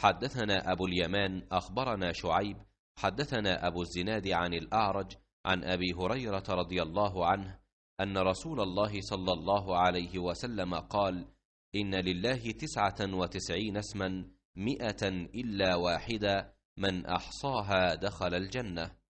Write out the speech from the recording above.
حدثنا أبو اليمان أخبرنا شعيب حدثنا أبو الزناد عن الأعرج عن أبي هريرة رضي الله عنه أن رسول الله صلى الله عليه وسلم قال إن لله تسعة وتسعين اسما مئة إلا واحدة من أحصاها دخل الجنة